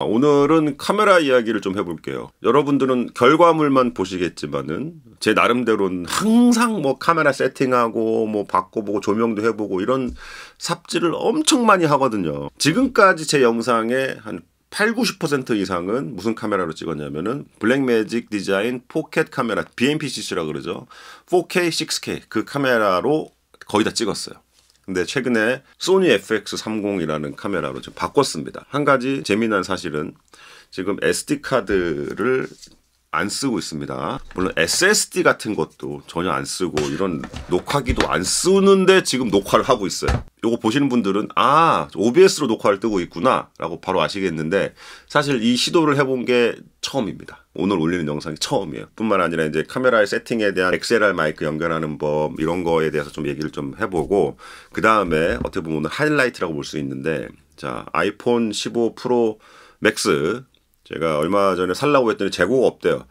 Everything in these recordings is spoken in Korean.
오늘은 카메라 이야기를 좀 해볼게요. 여러분들은 결과물만 보시겠지만은 제 나름대로는 항상 뭐 카메라 세팅하고 뭐 바꿔보고 조명도 해보고 이런 삽질을 엄청 많이 하거든요. 지금까지 제 영상에 한 8, 90% 이상은 무슨 카메라로 찍었냐면은 블랙매직 디자인 포켓 카메라 BMPCC라 그러죠. 4K, 6K 그 카메라로 거의 다 찍었어요. 근데 최근에 소니 FX30이라는 카메라로 좀 바꿨습니다. 한 가지 재미난 사실은 지금 SD 카드를 안 쓰고 있습니다. 물론 SSD 같은 것도 전혀 안 쓰고 이런 녹화기도 안 쓰는데 지금 녹화를 하고 있어요. 요거 보시는 분들은 아 OBS로 녹화를 뜨고 있구나 라고 바로 아시겠는데 사실 이 시도를 해본 게 처음입니다. 오늘 올리는 영상이 처음이에요. 뿐만 아니라 이제 카메라의 세팅에 대한 XLR 마이크 연결하는 법 이런 거에 대해서 좀 얘기를 좀 해보고 그 다음에 어떻게 보면 오늘 하이라이트라고 볼 수 있는데 자 아이폰 15 프로 맥스 제가 얼마 전에 살라고 했더니 재고가 없대요.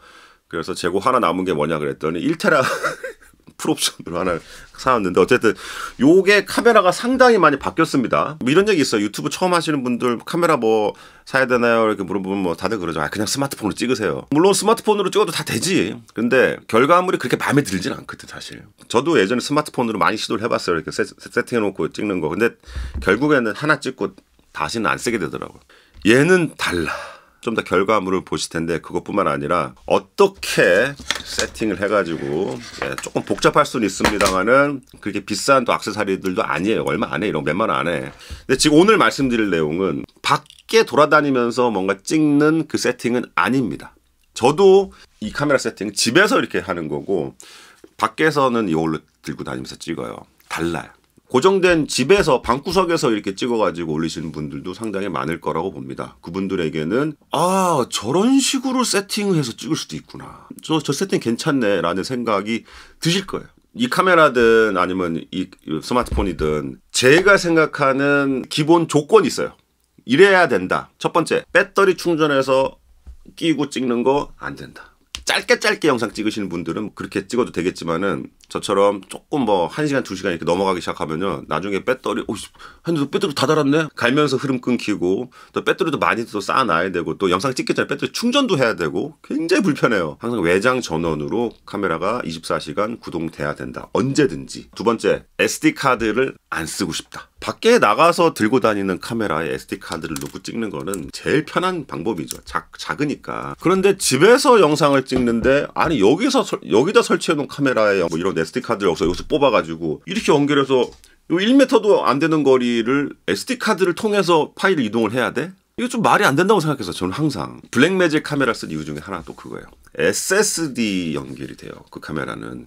그래서 재고 하나 남은 게 뭐냐 그랬더니 1테라 풀옵션으로 하나 사왔는데 어쨌든 요게 카메라가 상당히 많이 바뀌었습니다. 뭐 이런 얘기 있어요. 유튜브 처음 하시는 분들 카메라 뭐 사야 되나요? 이렇게 물어보면 뭐 다들 그러죠. 아, 그냥 스마트폰으로 찍으세요. 물론 스마트폰으로 찍어도 다 되지. 근데 결과물이 그렇게 마음에 들진 않거든 사실. 저도 예전에 스마트폰으로 많이 시도를 해봤어요. 이렇게 세, 팅해놓고 찍는 거. 근데 결국에는 하나 찍고 다시는 안 쓰게 되더라고요. 얘는 달라. 좀더 결과물을 보실 텐데 그것뿐만 아니라 어떻게 세팅을 해가지고 예, 조금 복잡할 수는 있습니다만은 그렇게 비싼 또 악세사리들도 아니에요. 얼마 안 해. 이런 몇만 안 해. 근데 지금 오늘 말씀드릴 내용은 밖에 돌아다니면서 뭔가 찍는 그 세팅은 아닙니다. 저도 이 카메라 세팅 집에서 이렇게 하는 거고 밖에서는 이걸로 들고 다니면서 찍어요. 달라요. 고정된 집에서 방구석에서 이렇게 찍어가지고 올리시는 분들도 상당히 많을 거라고 봅니다. 그분들에게는 아 저런 식으로 세팅해서 찍을 수도 있구나. 저 저 세팅 괜찮네 라는 생각이 드실 거예요. 이 카메라든 아니면 이 스마트폰이든 제가 생각하는 기본 조건이 있어요. 이래야 된다. 첫 번째 배터리 충전해서 끼고 찍는 거 안 된다. 짧게 짧게 영상 찍으시는 분들은 그렇게 찍어도 되겠지만은 저처럼 조금 뭐 1시간, 2시간 이렇게 넘어가기 시작하면요. 나중에 배터리, 오, 핸드폰 배터리 다닳았네 갈면서 흐름 끊기고 또 배터리도 많이 또 쌓아놔야 되고 또 영상 찍기 전에 배터리 충전도 해야 되고 굉장히 불편해요. 항상 외장 전원으로 카메라가 24시간 구동돼야 된다. 언제든지. 두 번째, SD카드를 안 쓰고 싶다. 밖에 나가서 들고 다니는 카메라에 SD 카드를 놓고 찍는 거는 제일 편한 방법이죠. 작, 작으니까. 그런데 집에서 영상을 찍는데 아니 여기서 서, 여기다 설치해 놓은 카메라에 뭐 이런 SD 카드를 여기서 여기서 뽑아 가지고 이렇게 연결해서 1m도 안 되는 거리를 SD 카드를 통해서 파일을 이동을 해야 돼? 이거 좀 말이 안 된다고 생각해서 저는 항상 블랙매직 카메라 쓴 이유 중에 하나 또 그거예요. SSD 연결이 돼요. 그 카메라는.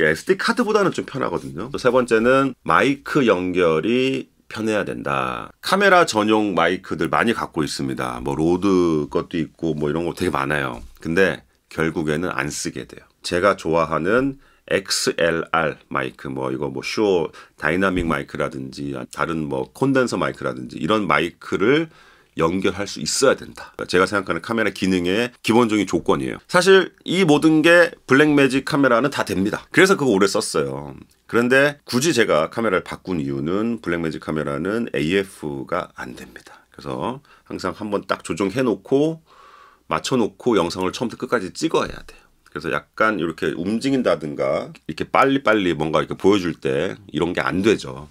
예, SD 카드보다는 좀 편하거든요. 또 세 번째는 마이크 연결이 편해야 된다. 카메라 전용 마이크들 많이 갖고 있습니다. 뭐 로드 것도 있고 뭐 이런 거 되게 많아요. 근데 결국에는 안 쓰게 돼요. 제가 좋아하는 XLR 마이크 뭐 이거 뭐 쇼 다이나믹 마이크라든지 다른 뭐 콘덴서 마이크라든지 이런 마이크를 연결할 수 있어야 된다. 그러니까 제가 생각하는 카메라 기능의 기본적인 조건이에요. 사실 이 모든 게 블랙매직 카메라는 다 됩니다. 그래서 그거 오래 썼어요. 그런데 굳이 제가 카메라를 바꾼 이유는 블랙매직 카메라는 AF가 안 됩니다. 그래서 항상 한번 딱 조정해 놓고 맞춰 놓고 영상을 처음부터 끝까지 찍어야 돼요. 그래서 약간 이렇게 움직인다든가 이렇게 빨리빨리 뭔가 이렇게 보여줄 때 이런 게 안 되죠.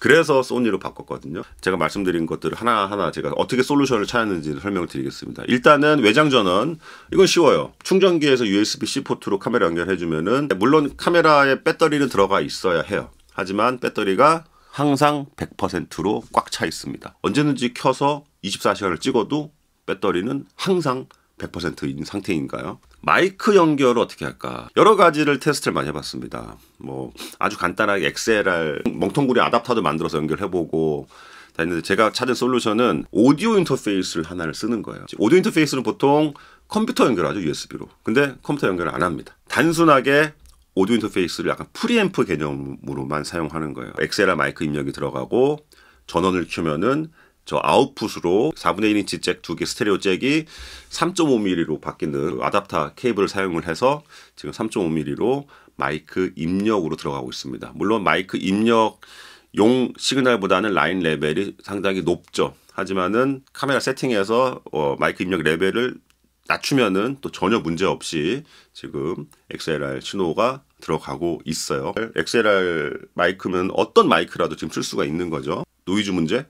그래서 소니로 바꿨거든요. 제가 말씀드린 것들을 하나하나 제가 어떻게 솔루션을 찾았는지 설명을 드리겠습니다. 일단은 외장 전원 이건 쉬워요. 충전기에서 USB-C 포트로 카메라 연결해 주면은 물론 카메라에 배터리는 들어가 있어야 해요. 하지만 배터리가 항상 100%로 꽉 차 있습니다. 언제든지 켜서 24시간을 찍어도 배터리는 항상 100%인 상태인가요? 마이크 연결을 어떻게 할까? 여러 가지를 테스트를 많이 해봤습니다. 뭐 아주 간단하게 XLR 멍텅구리 아답터도 만들어서 연결해보고 다했는데 제가 찾은 솔루션은 오디오 인터페이스를 하나를 쓰는 거예요. 오디오 인터페이스는 보통 컴퓨터 연결하죠 USB로. 근데 컴퓨터 연결을 안 합니다. 단순하게 오디오 인터페이스를 약간 프리앰프 개념으로만 사용하는 거예요. 엑셀라 마이크 입력이 들어가고 전원을 켜면은 저 아웃풋으로 4분의 1인치 잭2개 스테레오 잭이 3.5mm로 바뀌는 그 아답터 케이블을 사용을 해서 지금 3.5mm로 마이크 입력으로 들어가고 있습니다. 물론 마이크 입력 용 시그널보다는 라인 레벨이 상당히 높죠. 하지만은 카메라 세팅에서 어, 마이크 입력 레벨을 낮추면은 또 전혀 문제 없이 지금 XLR 신호가 들어가고 있어요. XLR 마이크는 어떤 마이크라도 지금 쓸 수가 있는 거죠. 노이즈 문제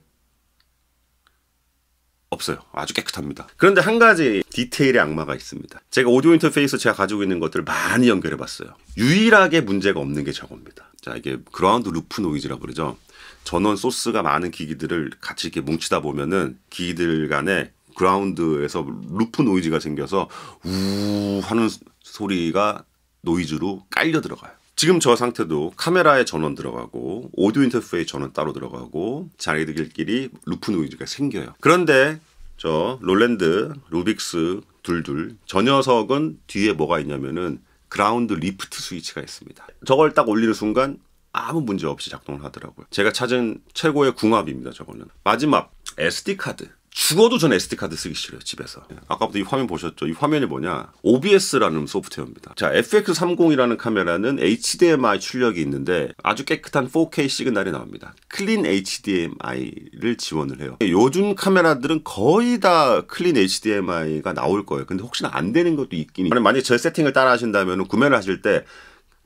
없어요. 아주 깨끗합니다. 그런데 한 가지 디테일의 악마가 있습니다. 제가 오디오 인터페이스 제가 가지고 있는 것들을 많이 연결해 봤어요. 유일하게 문제가 없는 게 저겁니다. 자, 이게 그라운드 루프 노이즈라고 그러죠. 전원 소스가 많은 기기들을 같이 이렇게 뭉치다 보면은 기기들 간에 그라운드에서 루프 노이즈가 생겨서 우 하는 소리가 노이즈로 깔려 들어가요. 지금 저 상태도 카메라에 전원 들어가고 오디오 인터페이스 전원 따로 들어가고 자기들끼리 루프 노이즈가 생겨요. 그런데 저 롤랜드 루빅스 둘둘 저 녀석은 뒤에 뭐가 있냐면은 그라운드 리프트 스위치가 있습니다. 저걸 딱 올리는 순간 아무 문제 없이 작동을 하더라고요. 제가 찾은 최고의 궁합입니다. 저거는 마지막 SD 카드. 죽어도 전 SD카드 쓰기 싫어요, 집에서. 예, 아까부터 이 화면 보셨죠? 이 화면이 뭐냐? OBS라는 소프트웨어입니다. 자, FX30이라는 카메라는 HDMI 출력이 있는데 아주 깨끗한 4K 시그널이 나옵니다. 클린 HDMI를 지원을 해요. 요즘 카메라들은 거의 다 클린 HDMI가 나올 거예요. 근데 혹시나 안 되는 것도 있긴. 만약에 저 세팅을 따라 하신다면 구매를 하실 때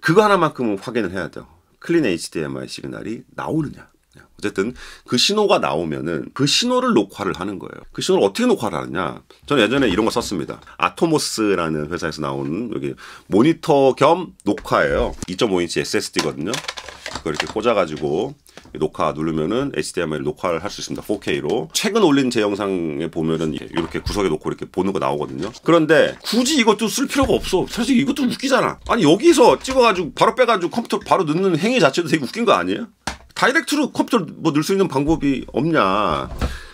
그거 하나만큼은 확인을 해야 돼요. 클린 HDMI 시그널이 나오느냐. 어쨌든 그 신호가 나오면은 그 신호를 녹화를 하는 거예요. 그 신호를 어떻게 녹화를 하느냐? 저는 예전에 이런 거 썼습니다. 아토모스라는 회사에서 나온 여기 모니터 겸 녹화예요. 2.5인치 SSD거든요. 그걸 이렇게 꽂아가지고 녹화 누르면은 HDMI 녹화를 할 수 있습니다. 4K로. 최근 올린 제 영상에 보면은 이렇게 구석에 놓고 이렇게 보는 거 나오거든요. 그런데 굳이 이것도 쓸 필요가 없어. 사실 이것도 웃기잖아. 아니 여기서 찍어가지고 바로 빼가지고 컴퓨터 바로 넣는 행위 자체도 되게 웃긴 거 아니에요? 다이렉트로 컴퓨터 뭐 넣을 수 있는 방법이 없냐.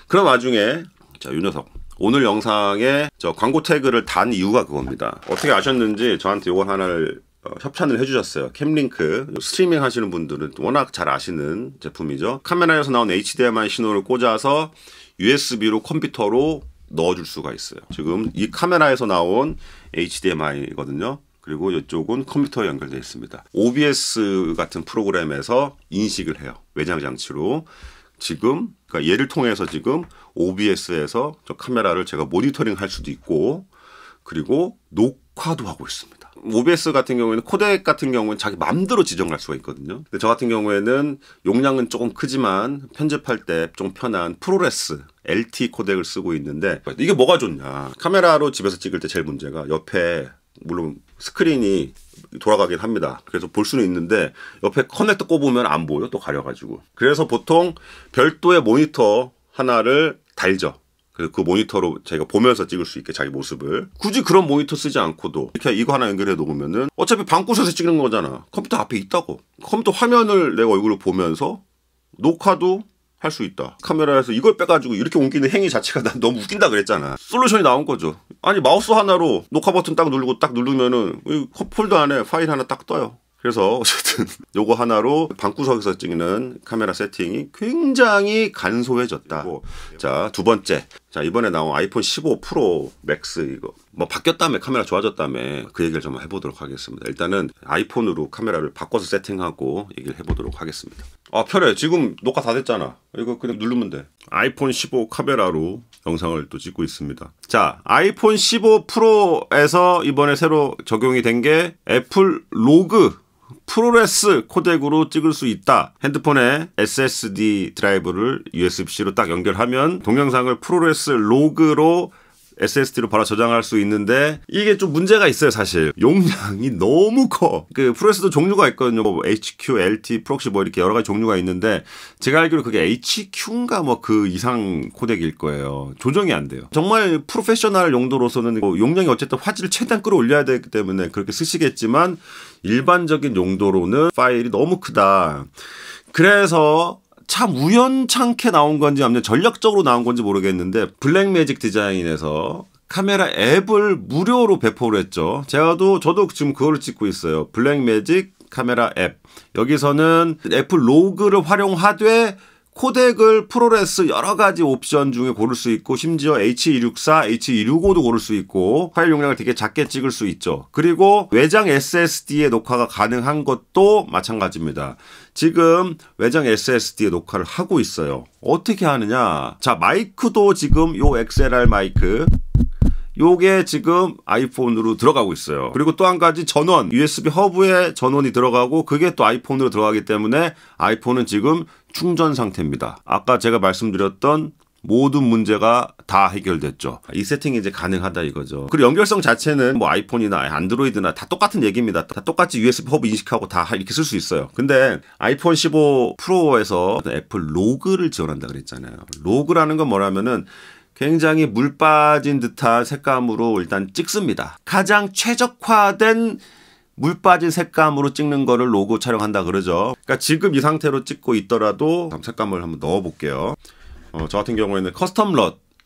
그런 와중에 자, 요 녀석. 오늘 영상에 저 광고 태그를 단 이유가 그겁니다. 어떻게 아셨는지 저한테 요거 하나를 어, 협찬을 해주셨어요. 캠링크 스트리밍 하시는 분들은 워낙 잘 아시는 제품이죠. 카메라에서 나온 HDMI 신호를 꽂아서 USB로 컴퓨터로 넣어줄 수가 있어요. 지금 이 카메라에서 나온 HDMI거든요. 그리고 이쪽은 컴퓨터에 연결되어 있습니다. OBS 같은 프로그램에서 인식을 해요. 외장 장치로. 지금 그러니까 얘를 통해서 지금 OBS에서 저 카메라를 제가 모니터링 할 수도 있고 그리고 녹화도 하고 있습니다. OBS 같은 경우에는 코덱 같은 경우는 자기 마음대로 지정할 수가 있거든요. 근데 저 같은 경우에는 용량은 조금 크지만 편집할 때 좀 편한 프로레스 LT 코덱을 쓰고 있는데 이게 뭐가 좋냐? 카메라로 집에서 찍을 때 제일 문제가 옆에 물론 스크린이 돌아가긴 합니다. 그래서 볼 수는 있는데 옆에 커넥터 꼽으면 안 보여 또 가려가지고. 그래서 보통 별도의 모니터 하나를 달죠. 그 모니터로 제가 보면서 찍을 수 있게 자기 모습을 굳이 그런 모니터 쓰지 않고도 이렇게 이거 하나 연결해 놓으면은 어차피 방구석에서 찍는 거잖아 컴퓨터 앞에 있다고 컴퓨터 화면을 내 얼굴을 보면서 녹화도 할수 있다. 카메라에서 이걸 빼가지고 이렇게 옮기는 행위 자체가 난 너무 웃긴다 그랬잖아. 솔루션이 나온 거죠. 아니 마우스 하나로 녹화 버튼 딱 누르고 딱 누르면은 이 컵홀더 안에 파일 하나 딱 떠요. 그래서 어쨌든 요거 하나로 방구석에서 찍는 카메라 세팅이 굉장히 간소해졌다. 네. 자, 두 번째. 자, 이번에 나온 아이폰 15 프로 맥스 이거. 뭐 바뀌었다며 카메라 좋아졌다며 그 얘기를 좀 해보도록 하겠습니다. 일단은 아이폰으로 카메라를 바꿔서 세팅하고 얘기를 해보도록 하겠습니다. 아, 편해. 지금 녹화 다 됐잖아. 이거 그냥 누르면 돼. 아이폰 15 카메라로 영상을 또 찍고 있습니다. 자, 아이폰 15 프로에서 이번에 새로 적용이 된 게 애플 로그 프로레스 코덱으로 찍을 수 있다. 핸드폰에 SSD 드라이브를 USB-C로 딱 연결하면 동영상을 프로레스 로그로 SSD로 바로 저장할 수 있는데 이게 좀 문제가 있어요 사실 용량이 너무 커. 그 프로세스도 종류가 있거든요. 뭐 HQ, LT, 프록시 뭐 이렇게 여러 가지 종류가 있는데 제가 알기로 그게 HQ인가 뭐 그 이상 코덱일 거예요. 조정이 안 돼요. 정말 프로페셔널 용도로서는 뭐 용량이 어쨌든 화질을 최대한 끌어올려야 되기 때문에 그렇게 쓰시겠지만 일반적인 용도로는 파일이 너무 크다. 그래서 참 우연찮게 나온 건지 아니면 전략적으로 나온 건지 모르겠는데 블랙매직 디자인에서 카메라 앱을 무료로 배포를 했죠. 제가도 저도 지금 그거를 찍고 있어요. 블랙매직 카메라 앱. 여기서는 애플 로그를 활용하되 코덱을 프로레스 여러 가지 옵션 중에 고를 수 있고 심지어 H264, H265도 고를 수 있고 파일 용량을 되게 작게 찍을 수 있죠. 그리고 외장 SSD에 녹화가 가능한 것도 마찬가지입니다. 지금 외장 SSD에 녹화를 하고 있어요. 어떻게 하느냐? 자, 마이크도 지금 요 XLR 마이크 요게 지금 아이폰으로 들어가고 있어요. 그리고 또 한 가지 전원, USB 허브에 전원이 들어가고 그게 또 아이폰으로 들어가기 때문에 아이폰은 지금 충전 상태입니다. 아까 제가 말씀드렸던 모든 문제가 다 해결됐죠. 이 세팅이 이제 가능하다 이거죠. 그리고 연결성 자체는 뭐 아이폰이나 안드로이드나 다 똑같은 얘기입니다. 다 똑같이 USB 허브 인식하고 다 이렇게 쓸 수 있어요. 근데 아이폰 15 프로에서 애플 로그를 지원한다 그랬잖아요. 로그라는 건뭐냐면은 굉장히 물 빠진 듯한 색감으로 일단 찍습니다. 가장 최적화된 물 빠진 색감으로 찍는 거를 로고 촬영한다 그러죠. 그러니까 지금 이 상태로 찍고 있더라도 색감을 한번 넣어 볼게요. 어, 저 같은 경우에는 커스텀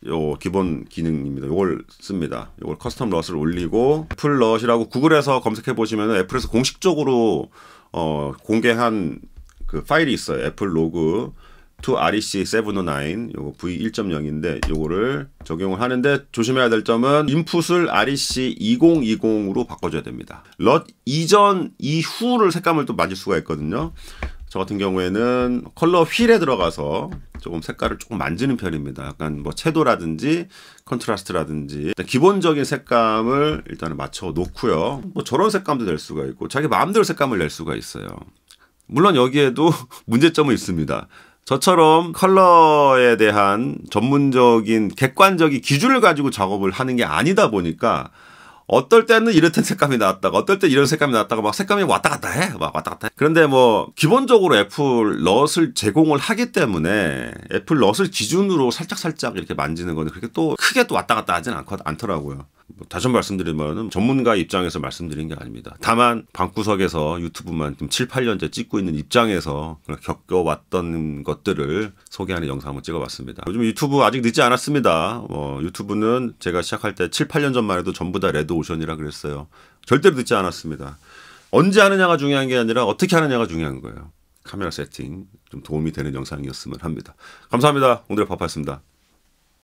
럿요 기본 기능입니다. 이걸 씁니다. 이걸 커스텀 럿을 올리고 애플 럿이라고 구글에서 검색해 보시면 애플에서 공식적으로 어, 공개한 그 파일이 있어요. 애플 로그 투 REC 709 요거 V1.0인데 요거를 적용을 하는데 조심해야 될 점은 인풋을 REC 2020으로 바꿔줘야 됩니다. 럿 이전 이후를 색감을 또 맞을 수가 있거든요. 저 같은 경우에는 컬러 휠에 들어가서 조금 색깔을 조금 만지는 편입니다. 약간 뭐 채도라든지 컨트라스트라든지 기본적인 색감을 일단은 맞춰 놓고요. 뭐 저런 색감도 낼 수가 있고 자기 마음대로 색감을 낼 수가 있어요. 물론 여기에도 문제점은 있습니다. 저처럼 컬러에 대한 전문적인 객관적인 기준을 가지고 작업을 하는 게 아니다 보니까 어떨 때는 이렇던 색감이 나왔다가 어떨 때 이런 색감이 나왔다가 막 색감이 왔다 갔다 해. 막 왔다 갔다 해. 그런데 뭐 기본적으로 애플 럿을 제공을 하기 때문에 애플 럿을 기준으로 살짝살짝 이렇게 만지는 거는 그렇게 또 크게 또 왔다 갔다 하진 않, 않더라고요. 뭐 다시 한번 말씀드리면 전문가 입장에서 말씀드린 게 아닙니다. 다만 방구석에서 유튜브만 지금 7, 8년째 찍고 있는 입장에서 겪어왔던 것들을 소개하는 영상 한번 찍어봤습니다. 요즘 유튜브 아직 늦지 않았습니다. 어, 유튜브는 제가 시작할 때 7, 8년 전만 해도 전부 다 레드오션이라 그랬어요. 절대로 늦지 않았습니다. 언제 하느냐가 중요한 게 아니라 어떻게 하느냐가 중요한 거예요. 카메라 세팅 좀 도움이 되는 영상이었으면 합니다. 감사합니다. 오늘의 밥파였습니다.